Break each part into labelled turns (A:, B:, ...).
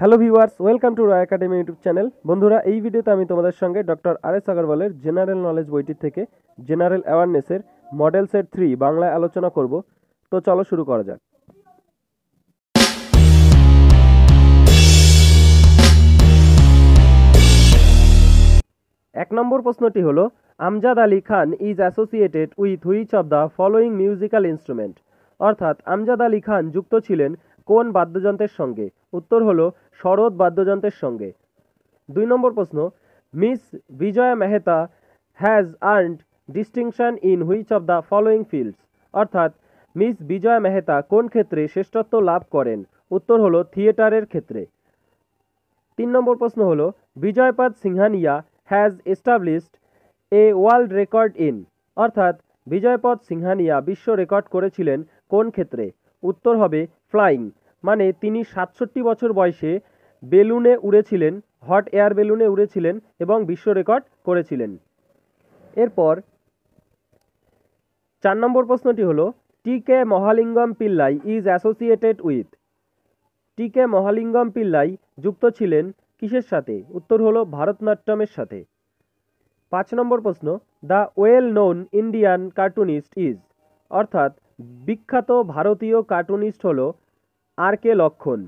A: hello viewers welcome to Roy academy YouTube channel বন্ধুরা এই ভিডিওতে আমি তোমাদের সঙ্গে ডক্টর আর এস আগরওয়ালের জেনারেল নলেজ বইটির থেকে জেনারেল অ্যাওয়ারনেসের মডেল সেট থ্রি বাংলায় আলোচনা করব তো চলো শুরু করা যাক এক নম্বর প্রশ্নটি হলো Amjad Ali Khan is associated with which of the following musical instrument অর্থাৎ আমজাদ আলী খান যুক্ত ছিলেন কোন বাদ্যযন্ত্রের সঙ্গে উত্তর হলো শরৎ বাদ্যযন্ত্রের সঙ্গে দুই নম্বর প্রশ্ন Miss Vijaya Mehta has earned distinction in which of the following fields অর্থাৎ মিস বিজয়া মেহতা কোন ক্ষেত্রে শ্রেষ্ঠত্ব লাভ করেন উত্তর হলো থিয়েটারের ক্ষেত্রে তিন নম্বর প্রশ্ন হলো Vijaypat Singhania has established a world record in অর্থাৎ বিজয়পদ সিংহানিয়া বিশ্ব রেকর্ড করেছিলেন কোন ক্ষেত্রে উত্তর হবে ফ্লাইং মানে তিনি সাতষট্টি বছর বয়সে বেলুনে উড়েছিলেন হট এয়ার বেলুনে উড়েছিলেন এবং বিশ্ব রেকর্ড করেছিলেন এরপর চার নম্বর প্রশ্নটি হলো T K Mahalingam Pillai is associated with T K Mahalingam Pillai যুক্ত ছিলেন কিসের সাথে উত্তর হলো ভারতনাট্যমের সাথে পাঁচ নম্বর প্রশ্ন the well known Indian cartoonist is অর্থাৎ বিখ্যাত ভারতীয় কার্টুনিস্ট হল আর কে লক্ষণ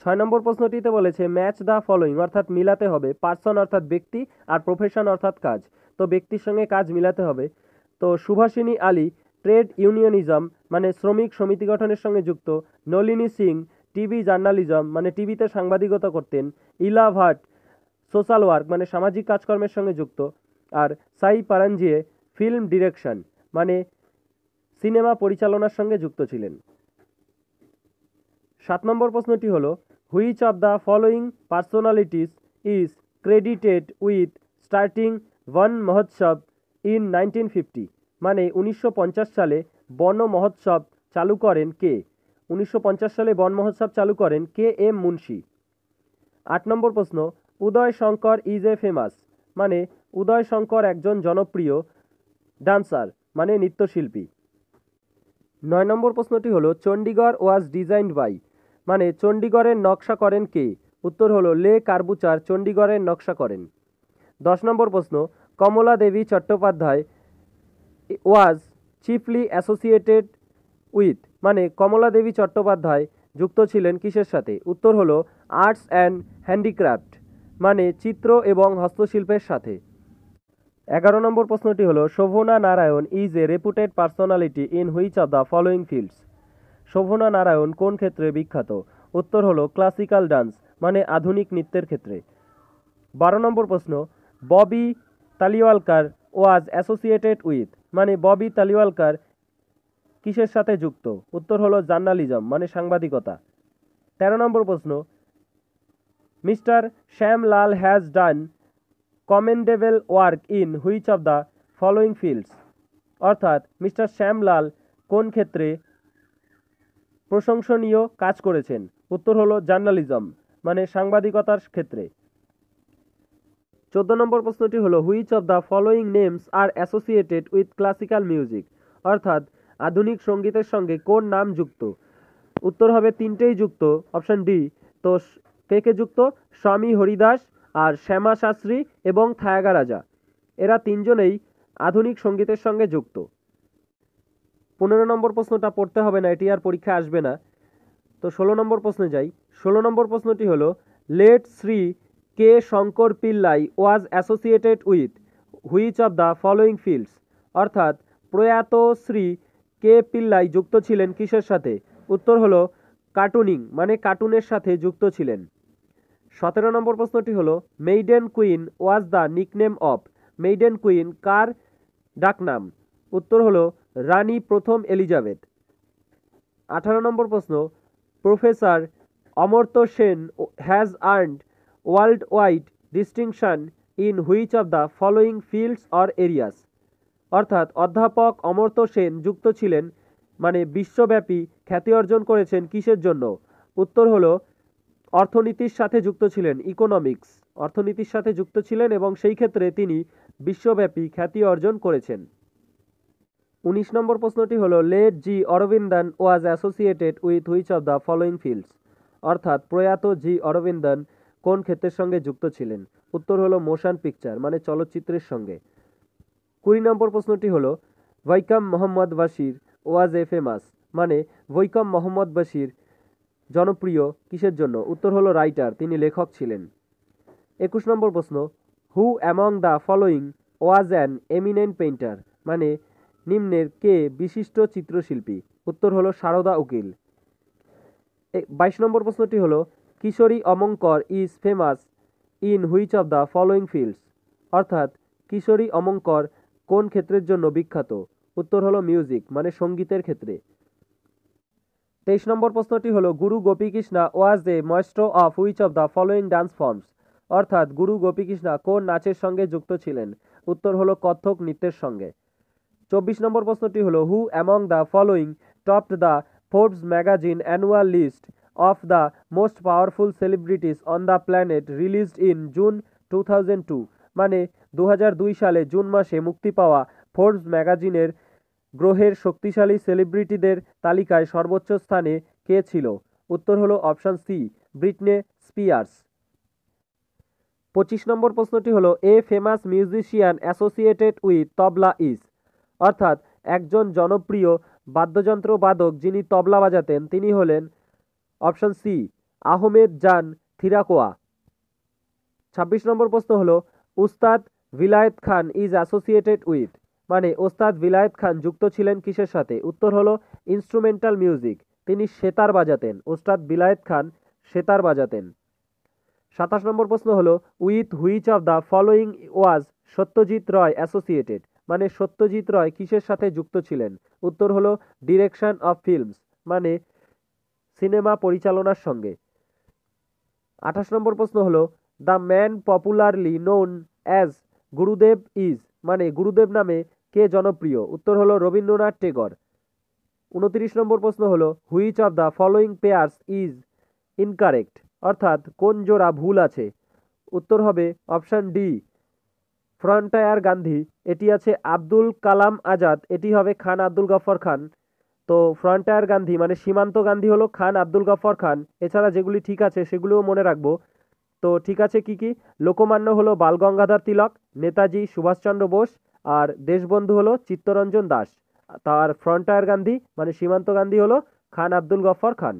A: ছয় নম্বর প্রশ্নটিতে বলেছে ম্যাচ দ্য ফলোয়িং অর্থাৎ মিলাতে হবে পার্সন অর্থাৎ ব্যক্তি আর প্রফেশন অর্থাৎ কাজ তো ব্যক্তির সঙ্গে কাজ মিলাতে হবে তো সুভাষিনী আলী ট্রেড ইউনিয়নিজম মানে শ্রমিক সমিতি গঠনের সঙ্গে যুক্ত নলিনী সিং টিভি জার্নালিজম মানে টিভিতে সাংবাদিকতা করতেন ইলা ভাট সোশ্যাল ওয়ার্ক মানে সামাজিক কাজকর্মের সঙ্গে যুক্ত আর সাই পারাঞ্জিয়ে ফিল্ম ডিরেকশন মানে সিনেমা পরিচালনার সঙ্গে যুক্ত ছিলেন সাত নম্বর প্রশ্নটি হল which of the following personalities is credited with starting Van Mahotsav in nineteen fifty মানে উনিশশো সালে বন মহোৎসব চালু করেন কে উনিশশো সালে বন মহোৎসব চালু করেন কে এম মুন্সি আট নম্বর প্রশ্ন Uday Shankar is a famous মানে উদয় শঙ্কর একজন জনপ্রিয় ডান্সার মানে নৃত্যশিল্পী নয় নম্বর প্রশ্নটি হলো চণ্ডীগড় ওয়াজ ডিজাইন্ড বাই মানে চণ্ডীগড়ের নকশা করেন কে উত্তর হলো লে কার্বুচার চণ্ডীগড়ের নকশা করেন দশ নম্বর প্রশ্ন Kamala Devi Chattopadhyay was chiefly associated with মানে কমলা দেবী চট্টোপাধ্যায় যুক্ত ছিলেন কিসের সাথে উত্তর হলো আর্টস অ্যান্ড হ্যান্ডিক্রাফট মানে চিত্র এবং হস্তশিল্পের সাথে এগারো নম্বর প্রশ্নটি হলো Shovana Narayan is a reputed personality in which of the following fields Shovana Narayan কোন ক্ষেত্রে বিখ্যাত উত্তর হলো ক্লাসিক্যাল ডান্স মানে আধুনিক নৃত্যের ক্ষেত্রে বারো নম্বর প্রশ্ন Bobby Talyarkhan was associated with মানে ববি তালিওয়ালকার কিসের সাথে যুক্ত উত্তর হলো জার্নালিজম মানে সাংবাদিকতা তেরো নম্বর প্রশ্ন mister Shyam Lal has done commendable work in which of the following fields অর্থাৎ মিস্টার শ্যামলাল কোন ক্ষেত্রে প্রশংসনীয় কাজ করেছেন উত্তর হলো জার্নালিজম মানে সাংবাদিকতার ক্ষেত্রে চোদ্দ নম্বর প্রশ্নটি হলো which of the following names are associated with classical music অর্থাৎ আধুনিক সঙ্গীতের সঙ্গে কোন নাম যুক্ত উত্তর হবে তিনটেই যুক্ত অপশন ডি তো কে কে যুক্ত স্বামী হরিদাস আর শ্যামা শাস্ত্রী এবং থায়াগা রাজা এরা তিনজনেই আধুনিক সঙ্গীতের সঙ্গে যুক্ত পনেরো নম্বর প্রশ্নটা পড়তে হবে না এটি আর পরীক্ষা আসবে না তো ষোলো নম্বর প্রশ্নে যাই ষোলো নম্বর প্রশ্নটি হলো late Shri K Shankar Pillai was associated with which of the following fields অর্থাৎ প্রয়াত শ্রী কে পিল্লাই যুক্ত ছিলেন কিসের সাথে উত্তর হলো কার্টুনিং মানে কার্টুনের সাথে যুক্ত ছিলেন সতেরো নম্বর প্রশ্নটি হলো maiden queen was the nickname of maiden queen কার ডাকনাম উত্তর হলো রানী প্রথম এলিজাবেথ আঠারো নম্বর প্রশ্ন professor Amartya Sen has earned world wide distinction in which of the following fields or areas অর্থাৎ অধ্যাপক অমর্ত্য সেন যুক্ত ছিলেন মানে বিশ্বব্যাপী খ্যাতি অর্জন করেছেন কিসের জন্য উত্তর হলো অর্থনীতির সাথে যুক্ত ছিলেন ইকোনমিক্স অর্থনীতির সাথে যুক্ত ছিলেন এবং সেই ক্ষেত্রে তিনি বিশ্বব্যাপী খ্যাতি অর্জন করেছেন উনিশ নম্বর প্রশ্নটি হলো late G Aravindan was associated with which of the following fields অর্থাৎ প্রয়াত জি অরবিন্দন কোন ক্ষেত্রের সঙ্গে যুক্ত ছিলেন উত্তর হলো মোশন পিকচার মানে চলচ্চিত্রের সঙ্গে কুড়ি নম্বর প্রশ্নটি হলো ওয়াইকাম মোহাম্মদ বাসির ওয়াজ এ ফেমাস মানে ওয়াইকাম মোহাম্মদ বাসির জনপ্রিয় কিসের জন্য উত্তর হলো রাইটার তিনি লেখক ছিলেন একুশ নম্বর প্রশ্ন who among the following was an eminent painter মানে নিম্নের কে বিশিষ্ট চিত্রশিল্পী উত্তর হলো সারদা উকিল বাইশ নম্বর প্রশ্নটি হলো Kishori Amonkar is famous in which of the following fields অর্থাৎ কিশোরী অমঙ্কর কোন ক্ষেত্রের জন্য বিখ্যাত উত্তর হলো মিউজিক মানে সঙ্গীতের ক্ষেত্রে তেইশ নম্বর প্রশ্নটি হলো Guru Gopikrishna was a maestro of which of the following dance forms অর্থাৎ গুরু গোপীকৃষ্ণা কোন নাচের সঙ্গে যুক্ত ছিলেন উত্তর হলো কত্থক নৃত্যের সঙ্গে চব্বিশ নম্বর প্রশ্নটি হলো who among the following top the Forbes magazine annual list of the most powerful celebrities on the planet released in June two thousand two মানে দু সালে জুন মাসে মুক্তি পাওয়া ফোর্বস ম্যাগাজিনের গ্রহের শক্তিশালী সেলিব্রিটিদের তালিকায় সর্বোচ্চ স্থানে কে ছিল উত্তর হলো অপশান সি ব্রিটনে স্পিয়ার্স পঁচিশ নম্বর প্রশ্নটি হলো a famous musician associated with tabla is অর্থাৎ একজন জনপ্রিয় বাদ্যযন্ত্র বাদক যিনি তবলা বাজাতেন তিনি হলেন অপশন সি আহমেদ জান থিরাকোয়া ছাব্বিশ নম্বর প্রশ্ন হলো Ustad Vilayat Khan is associated with মানে ওস্তাদ ভিলায়েত খান যুক্ত ছিলেন কিসের সাথে উত্তর হলো ইনস্ট্রুমেন্টাল মিউজিক তিনি সেতার বাজাতেন ওস্তাদ ভিলায়েত খান সেতার বাজাতেন সাতাশ নম্বর প্রশ্ন হলো with which of the following was Satyajit Ray associated মানে সত্যজিৎ রয় কিসের সাথে যুক্ত ছিলেন উত্তর হলো ডিরেকশন অফ ফিল্মস মানে সিনেমা পরিচালনার সঙ্গে আঠাশ নম্বর প্রশ্ন হলো the man popularly known as Gurudev is মানে গুরুদেব নামে কে জনপ্রিয় উত্তর হলো রবীন্দ্রনাথ টেগর উনত্রিশ নম্বর প্রশ্ন হলো which of the following pairs is incorrect অর্থাৎ কোন জোড়া ভুল আছে উত্তর হবে অপশান ডি ফ্রন্টায়ার গান্ধী এটি আছে আব্দুল কালাম আজাদ এটি হবে খান আব্দুল গফর খান তো ফ্রন্টায়ার গান্ধী মানে সীমান্ত গান্ধী হলো খান আব্দুল গফর খান এছাড়া যেগুলি ঠিক আছে সেগুলিও মনে রাখবো তো ঠিক আছে কি কি লোকমান্য হলো গঙ্গাধর তিলক নেতাজি সুভাষচন্দ্র বোস আর দেশবন্ধু হলো চিত্তরঞ্জন দাস তার ফ্রন্টায়ার গান্ধী মানে সীমান্ত গান্ধী হলো খান আব্দুল গফর খান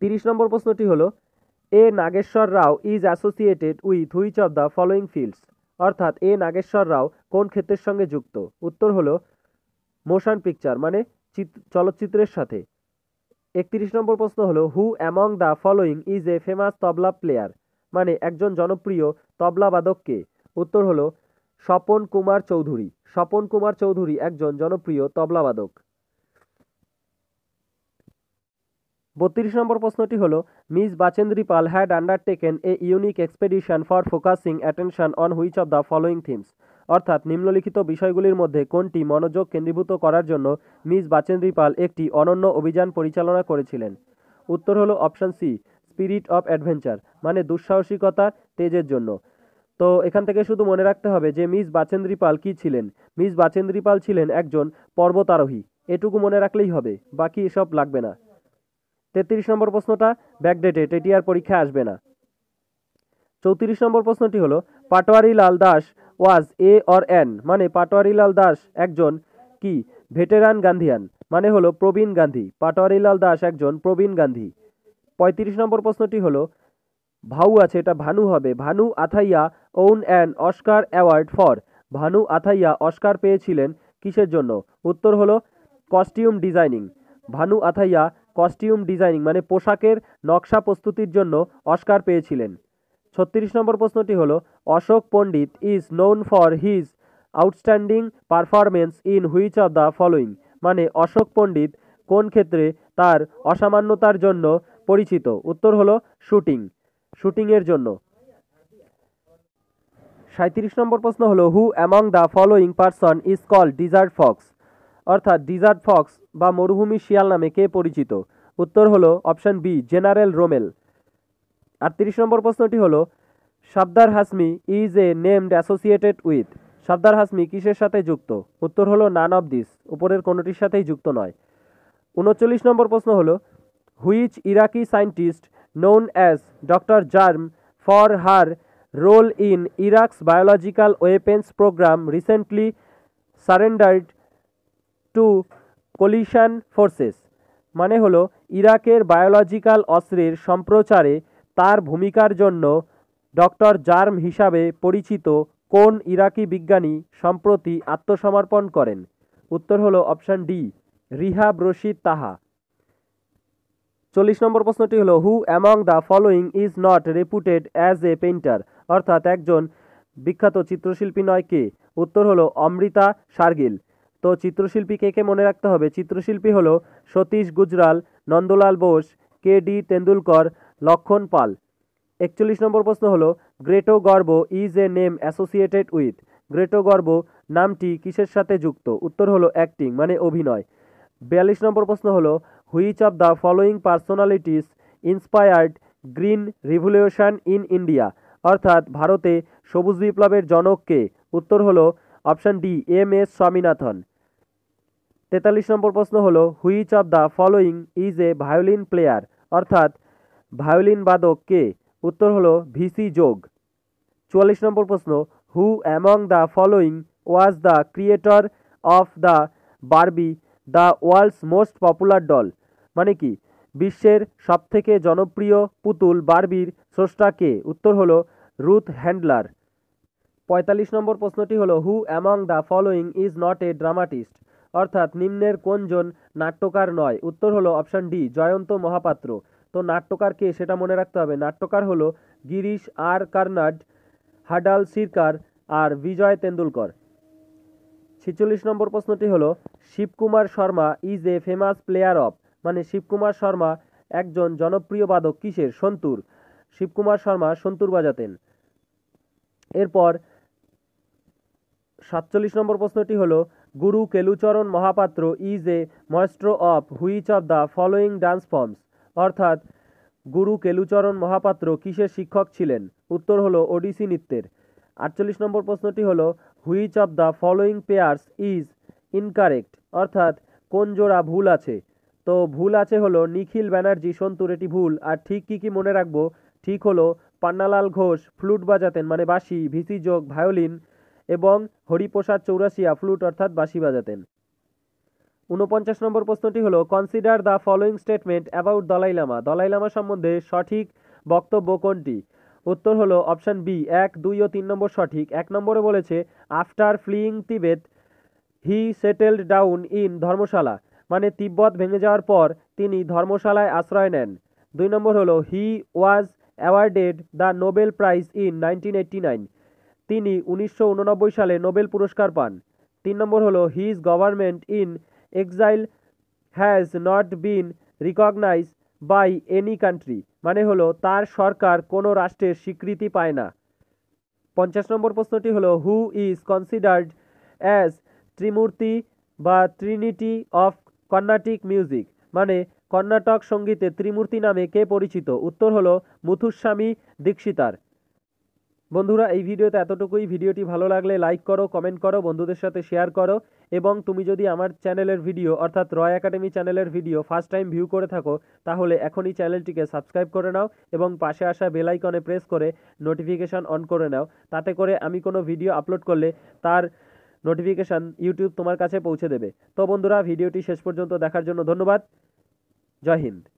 A: তিরিশ নম্বর প্রশ্নটি হলো A Nageswara Rao is associated with which of the following fields অর্থাৎ এ নাগেশ্বর রাও কোন ক্ষেত্রের সঙ্গে যুক্ত উত্তর হলো মোশন পিকচার মানে চলচ্চিত্রের সাথে একত্রিশ নম্বর প্রশ্ন হলো who among the following is a famous tabla player মানে একজন জনপ্রিয় তবলা কে উত্তর হলো স্বপন কুমার চৌধুরী স্বপন কুমার চৌধুরী একজন জনপ্রিয় তবলাবাদক বত্রিশ নম্বর প্রশ্নটি হল miss Bachendri Pal had undertaken a unique expedition for focusing attention on which of the following themes অর্থাৎ নিম্নলিখিত বিষয়গুলির মধ্যে কোনটি মনোযোগ কেন্দ্রীভূত করার জন্য মিস বাচেন্দ্রি পাল একটি অনন্য অভিযান পরিচালনা করেছিলেন উত্তর হল option C spirit of adventure মানে দুঃসাহসিকতা তেজের জন্য তো এখান থেকে শুধু মনে রাখতে হবে যে মিস বাচেন্দ্রি পাল কী ছিলেন মিস বাচেন্দ্রি পাল ছিলেন একজন পর্বতারোহী এটুকু মনে রাখলেই হবে বাকি এসব লাগবে না তেত্রিশ নম্বর প্রশ্নটা ব্যাকডেটেড এটি আর পরীক্ষা আসবে না চৌত্রিশ নম্বর প্রশ্নটি হলো Patwari Lal Das was a or an মানে পাটোয়ারি লাল দাস একজন কি ভেটেরান গান্ধিয়ান মানে হলো প্রবীণ গান্ধী পাটোয়ারি লাল দাস একজন প্রবীণ গান্ধী পঁয়ত্রিশ নম্বর প্রশ্নটি হলো ভাউ আছে এটা ভানু হবে Bhanu Athaiya won an Oscar award for Bhanu Athaiya Oscar পেয়েছিলেন কিসের জন্য উত্তর হলো costume designing Bhanu Athaiya costume designing মানে পোশাকের নকশা প্রস্তুতির জন্য অস্কার পেয়েছিলেন ছত্রিশ নম্বর প্রশ্নটি হল Ashok Pandit is known for his outstanding performance in which of the following মানে অশোক পণ্ডিত কোন ক্ষেত্রে তার অসামান্যতার জন্য পরিচিত উত্তর হল শুটিং শুটিংয়ের জন্য সাঁত্রিশ নম্বর প্রশ্ন হলো who among the following person is call desert fox অর্থাৎ ডিজার্ট ফক্স বা মরুভূমি শিয়াল নামে কে পরিচিত উত্তর হলো অপশান বি জেনারেল রোমেল আর তিরিশ নম্বর প্রশ্নটি হলো Safdar Hashmi is a named associated with Safdar Hashmi কিসের সাথে যুক্ত উত্তর হলো নান অব দিস উপরের কোনোটির সাথেই যুক্ত নয় উনচল্লিশ নম্বর প্রশ্ন হলো which Iraqi scientist known as doctor germ for her role in Iraq's biological weapons programme recently surrendered to coalition forces মানে হলো ইরাকের বায়োলজিক্যাল অস্ত্রের সম্প্রচারে তার ভূমিকার জন্য ডক্টর জার্ম হিসাবে পরিচিত কোন ইরাকি বিজ্ঞানী সম্প্রতি আত্মসমর্পণ করেন উত্তর হলো অপশান ডি রিহাব রশিদ তাহা চল্লিশ নম্বর প্রশ্নটি হলো who among the following is not reputed as a painter অর্থাৎ একজন বিখ্যাত চিত্রশিল্পী নয় কে উত্তর হলো অমৃতা সার্গিল তো চিত্রশিল্পী কে কে মনে রাখতে হবে চিত্রশিল্পী হলো সতীশ গুজরাল নন্দলাল বোস কে ডি তেন্ডুলকর লক্ষণ পাল একচল্লিশ নম্বর প্রশ্ন হলো Greta Garbo is a name associated with Greta Garbo নামটি কিসের সাথে যুক্ত উত্তর হলো অ্যাক্টিং মানে অভিনয় বিয়াল্লিশ নম্বর প্রশ্ন হলো which of the following personalities inspired green revolution in India অর্থাৎ ভারতে সবুজ বিপ্লবের জনককে উত্তর হলো option D M S Swaminathan তেতাল্লিশ নম্বর প্রশ্ন হল which of the following is a violin player অর্থাৎ ভায়োলিন বাদক কে উত্তর হলো ভিসি যোগ চুয়াল্লিশ নম্বর প্রশ্ন who among the following was the creator of the Barbie the world's most popular doll মানে কি বিশ্বের সবথেকে জনপ্রিয় পুতুল বার্বির স্রষ্টা কে উত্তর হল রুথ হ্যান্ডলার পঁয়তাল্লিশ নম্বর প্রশ্নটি হলো who among the following is not a dramatist অর্থাৎ নিম্নের কোনজন নাট্যকার নয় উত্তর হলো অপশান ডি জয়ন্ত মহাপাত্র তো নাট্যকার কে সেটা মনে রাখতে হবে নাট্যকার হলো গিরিশ আর কার্নাড হাডাল সিরকার আর বিজয় তেন্ডুলকর ছিচল্লিশ নম্বর প্রশ্নটি হলো Shivkumar Sharma is a famous player of মানে শিবকুমার শর্মা একজন জনপ্রিয় বাদক কিসের সন্তুর শিবকুমার শর্মা সন্তুর বাজাতেন এরপর সাতচল্লিশ নম্বর প্রশ্নটি হল Guru Kelucharan Mohapatra is a maestro of which of the following dance forms অর্থাৎ গুরু কেলুচরণ মহাপাত্র কিসের শিক্ষক ছিলেন উত্তর হল ওডিসি নৃত্যের আটচল্লিশ নম্বর প্রশ্নটি হল which of the following pairs is incorrect অর্থাৎ কোন জোড়া ভুল আছে তো ভুল আছে হলো নিখিল ব্যানার্জি সন্তুর এটি ভুল আর ঠিক কি কি মনে রাখবো ঠিক হলো পান্নালাল ঘোষ ফ্লুট বাজাতেন মানে বাঁশি ভিসি যোগ ভায়োলিন এবং হরিপ্রসাদ চৌরাশিয়া ফ্লুট অর্থাৎ বাঁশি বাজাতেন উনপঞ্চাশ নম্বর প্রশ্নটি হলো consider the following statement about Dalai Lama Dalai Lama সম্বন্ধে সঠিক বক্তব্য কোনটি উত্তর হলো অপশান বি এক দুই ও তিন নম্বর সঠিক এক নম্বরে বলেছে after fleeing Tibet he settled down in Dharamshala মানে তিব্বত ভেঙে যাওয়ার পর তিনি ধর্মশালায় আশ্রয় নেন দুই নম্বর হলো he was awarded the Nobel prize in nineteen eighty nine তিনি উনিশশো সালে নোবেল পুরস্কার পান তিন নম্বর হলো his government in exile has not been recognize by any country মানে হলো তার সরকার কোনো রাষ্ট্রের স্বীকৃতি পায় না পঞ্চাশ নম্বর প্রশ্নটি হলো who is considered as Trimurti বা ট্রিনিটি অফ কর্ণাটিক মিউজিক মানে কর্ণাটক সঙ্গীতে ত্রিমূর্তি নামে কে পরিচিত উত্তর হলো মুথুস্বামী দীক্ষিতার বন্ধুরা এই ভিডিওতে এতটুকুই ভিডিওটি ভালো লাগলে লাইক করো কমেন্ট করো বন্ধুদের সাথে শেয়ার করো এবং তুমি যদি আমার চ্যানেলের ভিডিও অর্থাৎ রয় একাডেমি চ্যানেলের ভিডিও ফার্স্ট টাইম ভিউ করে থাকো তাহলে এখনই চ্যানেলটিকে সাবস্ক্রাইব করে নাও এবং পাশে আসা বেলাইকনে প্রেস করে নোটিফিকেশান অন করে নাও তাতে করে আমি কোনো ভিডিও আপলোড করলে তার নোটিফিকেশান ইউটিউব তোমার কাছে পৌঁছে দেবে তো বন্ধুরা ভিডিওটি শেষ পর্যন্ত দেখার জন্য ধন্যবাদ জয় হিন্দ